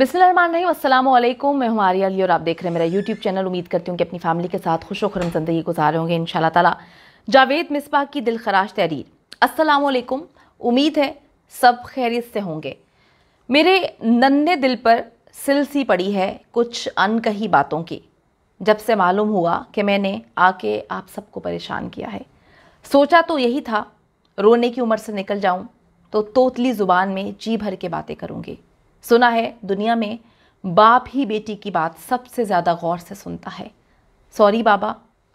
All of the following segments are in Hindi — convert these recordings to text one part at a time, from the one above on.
वालेकुम मैं हमारी अली और आप देख रहे हैं मेरा यूट्यूब चैनल उम्मीद करती हूँ कि अपनी फैमिली के साथ खुश वरम ज़िंदगी गुजार होंगे इन ताला जावेद मिसबा की दिल खराश तहरीर वालेकुम उम्मीद है सब खैरियत से होंगे मेरे नन्हे दिल पर सिलसी पड़ी है कुछ अनकही बातों की जब से मालूम हुआ कि मैंने आके आप सबको परेशान किया है सोचा तो यही था रोने की उम्र से निकल जाऊँ तो तोतली ज़ुबान में जी भर के बातें करूँगी सुना है दुनिया में बाप ही बेटी की बात सबसे ज़्यादा गौर से सुनता है सॉरी बाबा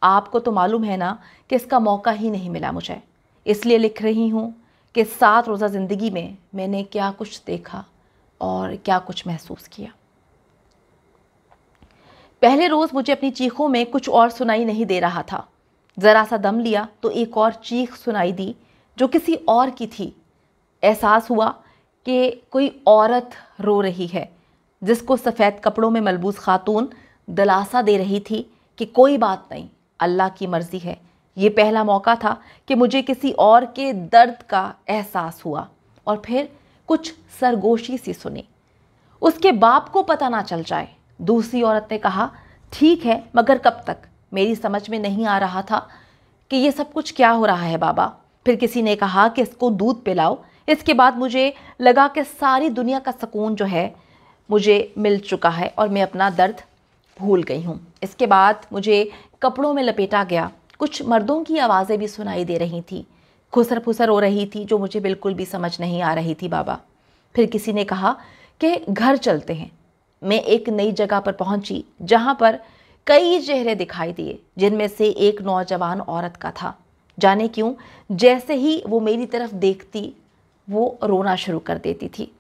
आपको तो मालूम है ना कि इसका मौका ही नहीं मिला मुझे इसलिए लिख रही हूँ कि सात रोज़ा ज़िंदगी में मैंने क्या कुछ देखा और क्या कुछ महसूस किया पहले रोज़ मुझे अपनी चीखों में कुछ और सुनाई नहीं दे रहा था ज़रा सा दम लिया तो एक और चीख सुनाई दी जो किसी और की थी एहसास हुआ कि कोई औरत रो रही है जिसको सफ़ेद कपड़ों में मलबूस खातून दलासा दे रही थी कि कोई बात नहीं अल्लाह की मर्ज़ी है ये पहला मौका था कि मुझे किसी और के दर्द का एहसास हुआ और फिर कुछ सरगोशी सी सुनी उसके बाप को पता ना चल जाए दूसरी औरत ने कहा ठीक है मगर कब तक मेरी समझ में नहीं आ रहा था कि ये सब कुछ क्या हो रहा है बाबा फिर किसी ने कहा कि इसको दूध पिलाओ इसके बाद मुझे लगा कि सारी दुनिया का सुकून जो है मुझे मिल चुका है और मैं अपना दर्द भूल गई हूँ इसके बाद मुझे कपड़ों में लपेटा गया कुछ मर्दों की आवाज़ें भी सुनाई दे रही थी खुसर फुसर हो रही थी जो मुझे बिल्कुल भी समझ नहीं आ रही थी बाबा फिर किसी ने कहा कि घर चलते हैं मैं एक नई जगह पर पहुंची जहां पर कई चेहरे दिखाई दिए जिनमें से एक नौजवान औरत का था जाने क्यों जैसे ही वो मेरी तरफ देखती वो रोना शुरू कर देती थी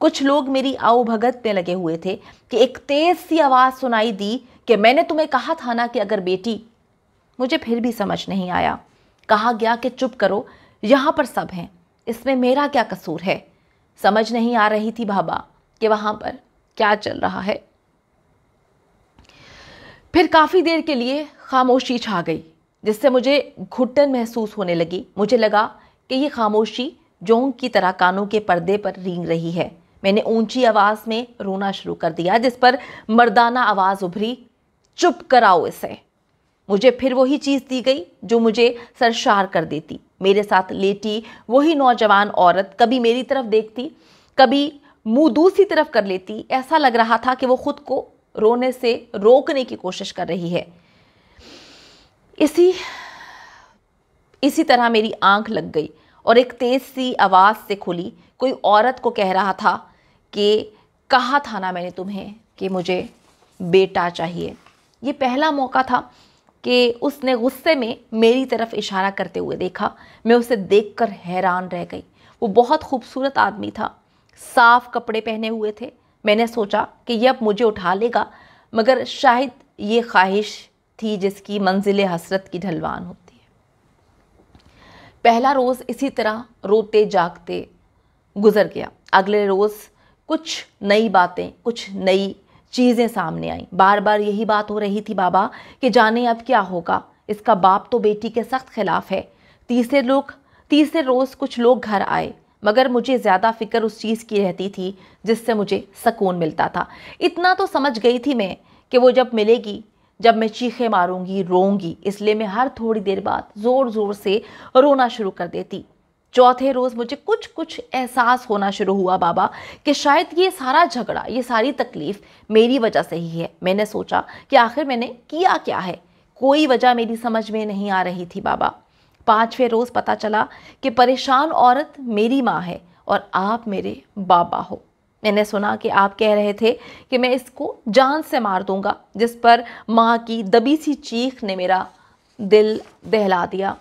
कुछ लोग मेरी आओ भगत पे लगे हुए थे कि एक तेज़ सी आवाज़ सुनाई दी कि मैंने तुम्हें कहा था ना कि अगर बेटी मुझे फिर भी समझ नहीं आया कहा गया कि चुप करो यहाँ पर सब हैं इसमें मेरा क्या कसूर है समझ नहीं आ रही थी बाबा कि वहाँ पर क्या चल रहा है फिर काफ़ी देर के लिए खामोशी छा गई जिससे मुझे घुटन महसूस होने लगी मुझे लगा कि ये खामोशी जोंग की तरह कानों के पर्दे पर रींग रही है मैंने ऊंची आवाज़ में रोना शुरू कर दिया जिस पर मर्दाना आवाज़ उभरी चुप कराओ इसे मुझे फिर वही चीज़ दी गई जो मुझे सरशार कर देती मेरे साथ लेटी वही नौजवान औरत कभी मेरी तरफ देखती कभी मुंह दूसरी तरफ कर लेती ऐसा लग रहा था कि वो खुद को रोने से रोकने की कोशिश कर रही है इसी इसी तरह मेरी आंख लग गई और एक तेज़ सी आवाज़ से खुली कोई औरत को कह रहा था कि कहा था ना मैंने तुम्हें कि मुझे बेटा चाहिए ये पहला मौका था कि उसने गुस्से में मेरी तरफ इशारा करते हुए देखा मैं उसे देखकर हैरान रह गई वो बहुत खूबसूरत आदमी था साफ कपड़े पहने हुए थे मैंने सोचा कि ये अब मुझे उठा लेगा मगर शायद ये ख्वाहिश थी जिसकी मंजिल हसरत की ढलवान हो पहला रोज़ इसी तरह रोते जागते गुजर गया अगले रोज़ कुछ नई बातें कुछ नई चीज़ें सामने आई बार बार यही बात हो रही थी बाबा कि जाने अब क्या होगा इसका बाप तो बेटी के सख्त खिलाफ है तीसरे लोग तीसरे रोज़ कुछ लोग घर आए मगर मुझे ज़्यादा फिक्र उस चीज़ की रहती थी जिससे मुझे सकून मिलता था इतना तो समझ गई थी मैं कि वो जब मिलेगी जब मैं चीखे मारूंगी रोऊंगी इसलिए मैं हर थोड़ी देर बाद ज़ोर ज़ोर से रोना शुरू कर देती चौथे रोज़ मुझे कुछ कुछ एहसास होना शुरू हुआ बाबा कि शायद ये सारा झगड़ा ये सारी तकलीफ़ मेरी वजह से ही है मैंने सोचा कि आखिर मैंने किया क्या है कोई वजह मेरी समझ में नहीं आ रही थी बाबा पाँचवें रोज़ पता चला कि परेशान औरत मेरी माँ है और आप मेरे बाबा हो मैंने सुना कि आप कह रहे थे कि मैं इसको जान से मार दूंगा जिस पर माँ की दबी सी चीख ने मेरा दिल दहला दिया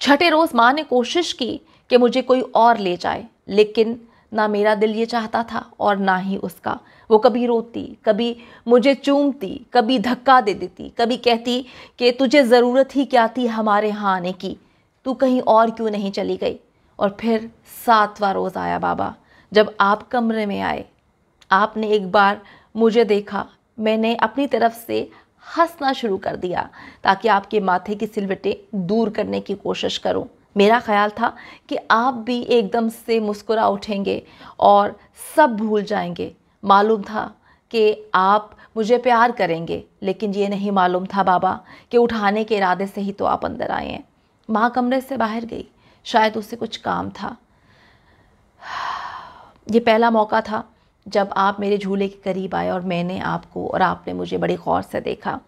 छठे रोज़ माँ ने कोशिश की कि मुझे कोई और ले जाए लेकिन ना मेरा दिल ये चाहता था और ना ही उसका वो कभी रोती कभी मुझे चूमती कभी धक्का दे देती कभी कहती कि तुझे ज़रूरत ही क्या थी हमारे यहाँ आने की तू कहीं और क्यों नहीं चली गई और फिर सातवां रोज़ आया बाबा जब आप कमरे में आए आपने एक बार मुझे देखा मैंने अपनी तरफ से हंसना शुरू कर दिया ताकि आपके माथे की सिलवटें दूर करने की कोशिश करूं। मेरा ख्याल था कि आप भी एकदम से मुस्कुरा उठेंगे और सब भूल जाएंगे मालूम था कि आप मुझे प्यार करेंगे लेकिन ये नहीं मालूम था बाबा कि उठाने के इरादे से ही तो आप अंदर आए हैं माँ कमरे से बाहर गई शायद उसे कुछ काम था ये पहला मौका था जब आप मेरे झूले के करीब आए और मैंने आपको और आपने मुझे बड़े गौर से देखा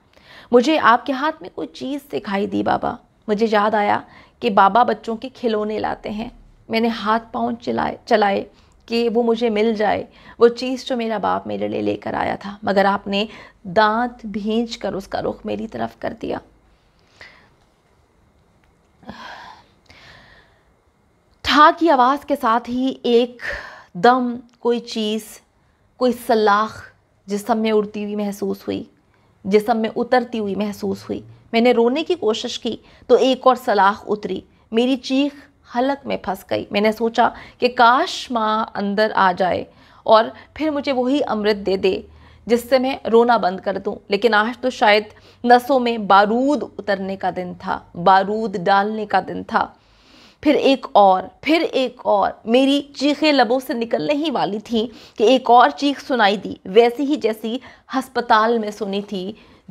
मुझे आपके हाथ में कोई चीज़ दिखाई दी बाबा मुझे याद आया कि बाबा बच्चों के खिलौने लाते हैं मैंने हाथ पाँव चलाए चलाए कि वो मुझे मिल जाए वो चीज़ जो मेरा बाप मेरे लिए लेकर आया था मगर आपने दांत भींच कर उसका रुख मेरी तरफ कर दिया ठा की आवाज़ के साथ ही एक दम कोई चीज़ कोई सलाख जिसम में उड़ती हुई महसूस हुई जिसम में उतरती हुई महसूस हुई मैंने रोने की कोशिश की तो एक और सलाख उतरी मेरी चीख हलक में फंस गई मैंने सोचा कि काश माँ अंदर आ जाए और फिर मुझे वही अमृत दे दे जिससे मैं रोना बंद कर दूं लेकिन आज तो शायद नसों में बारूद उतरने का दिन था बारूद डालने का दिन था फिर एक और फिर एक और मेरी चीखें लबों से निकलने ही वाली थी कि एक और चीख सुनाई दी वैसी ही जैसी हस्पताल में सुनी थी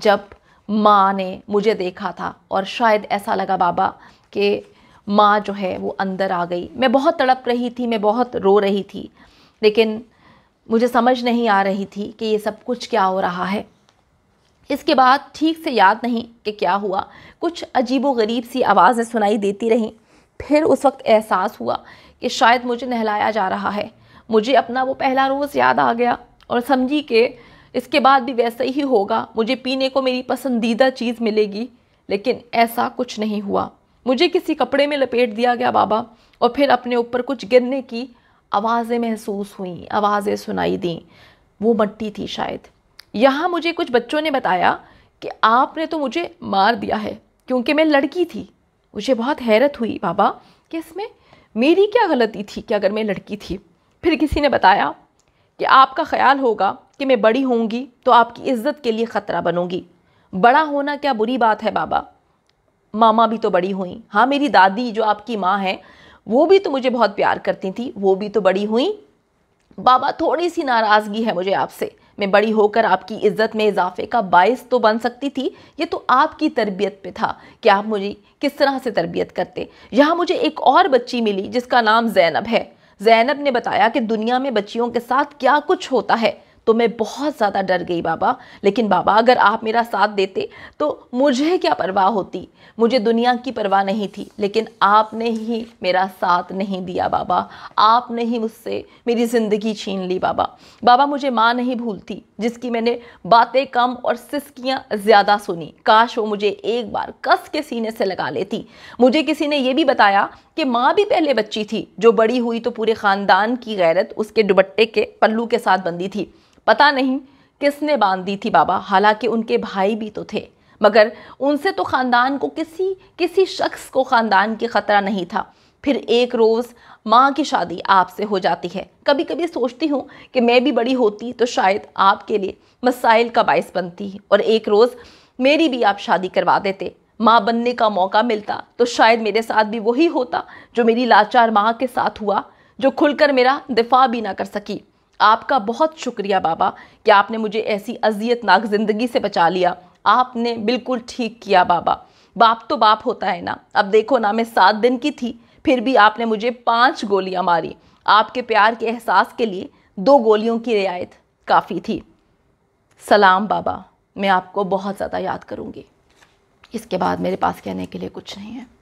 जब माँ ने मुझे देखा था और शायद ऐसा लगा बाबा कि माँ जो है वो अंदर आ गई मैं बहुत तड़प रही थी मैं बहुत रो रही थी लेकिन मुझे समझ नहीं आ रही थी कि ये सब कुछ क्या हो रहा है इसके बाद ठीक से याद नहीं कि क्या हुआ कुछ अजीबोगरीब गरीब सी आवाज़ें सुनाई देती रहीं फिर उस वक्त एहसास हुआ कि शायद मुझे नहलाया जा रहा है मुझे अपना वो पहला रोज़ याद आ गया और समझी कि इसके बाद भी वैसा ही होगा मुझे पीने को मेरी पसंदीदा चीज़ मिलेगी लेकिन ऐसा कुछ नहीं हुआ मुझे किसी कपड़े में लपेट दिया गया बाबा और फिर अपने ऊपर कुछ गिरने की आवाज़ें महसूस हुई आवाज़ें सुनाई दी वो मट्टी थी शायद यहाँ मुझे कुछ बच्चों ने बताया कि आपने तो मुझे मार दिया है क्योंकि मैं लड़की थी मुझे बहुत हैरत हुई बाबा कि इसमें मेरी क्या गलती थी कि अगर मैं लड़की थी फिर किसी ने बताया कि आपका ख्याल होगा कि मैं बड़ी होंगी तो आपकी इज्जत के लिए ख़तरा बनूंगी बड़ा होना क्या बुरी बात है बाबा मामा भी तो बड़ी हुई हाँ मेरी दादी जो आपकी माँ है वो भी तो मुझे बहुत प्यार करती थी वो भी तो बड़ी हुई बाबा थोड़ी सी नाराज़गी है मुझे आपसे में बड़ी होकर आपकी इज्जत में इजाफे का बायस तो बन सकती थी ये तो आपकी तरबियत पे था कि आप मुझे किस तरह से तरबियत करते यहाँ मुझे एक और बच्ची मिली जिसका नाम जैनब है जैनब ने बताया कि दुनिया में बच्चियों के साथ क्या कुछ होता है तो मैं बहुत ज़्यादा डर गई बाबा लेकिन बाबा अगर आप मेरा साथ देते तो मुझे क्या परवाह होती मुझे दुनिया की परवाह नहीं थी लेकिन आपने ही मेरा साथ नहीं दिया बाबा आपने ही मुझसे मेरी ज़िंदगी छीन ली बाबा बाबा मुझे माँ नहीं भूलती जिसकी मैंने बातें कम और सिस्कियाँ ज़्यादा सुनी काश वो मुझे एक बार कस के सीने से लगा लेती मुझे किसी ने यह भी बताया कि माँ भी पहले बच्ची थी जो बड़ी हुई तो पूरे ख़ानदान की गैरत उसके दुबट्टे के पल्लू के साथ बंदी थी पता नहीं किसने बांध दी थी बाबा हालांकि उनके भाई भी तो थे मगर उनसे तो ख़ानदान को किसी किसी शख्स को ख़ानदान की ख़तरा नहीं था फिर एक रोज़ माँ की शादी आपसे हो जाती है कभी कभी सोचती हूँ कि मैं भी बड़ी होती तो शायद आपके लिए मसाइल का बायस बनती और एक रोज़ मेरी भी आप शादी करवा देते माँ बनने का मौका मिलता तो शायद मेरे साथ भी वही होता जो मेरी लाचार माँ के साथ हुआ जो खुलकर मेरा दिफा भी ना कर सकी आपका बहुत शुक्रिया बाबा कि आपने मुझे ऐसी अजियतनाक ज़िंदगी से बचा लिया आपने बिल्कुल ठीक किया बाबा बाप तो बाप होता है ना अब देखो ना मैं सात दिन की थी फिर भी आपने मुझे पाँच गोलियाँ मारी आपके प्यार के एहसास के लिए दो गोलियों की रियायत काफ़ी थी सलाम बाबा मैं आपको बहुत ज़्यादा याद करूँगी इसके बाद मेरे पास कहने के लिए कुछ नहीं है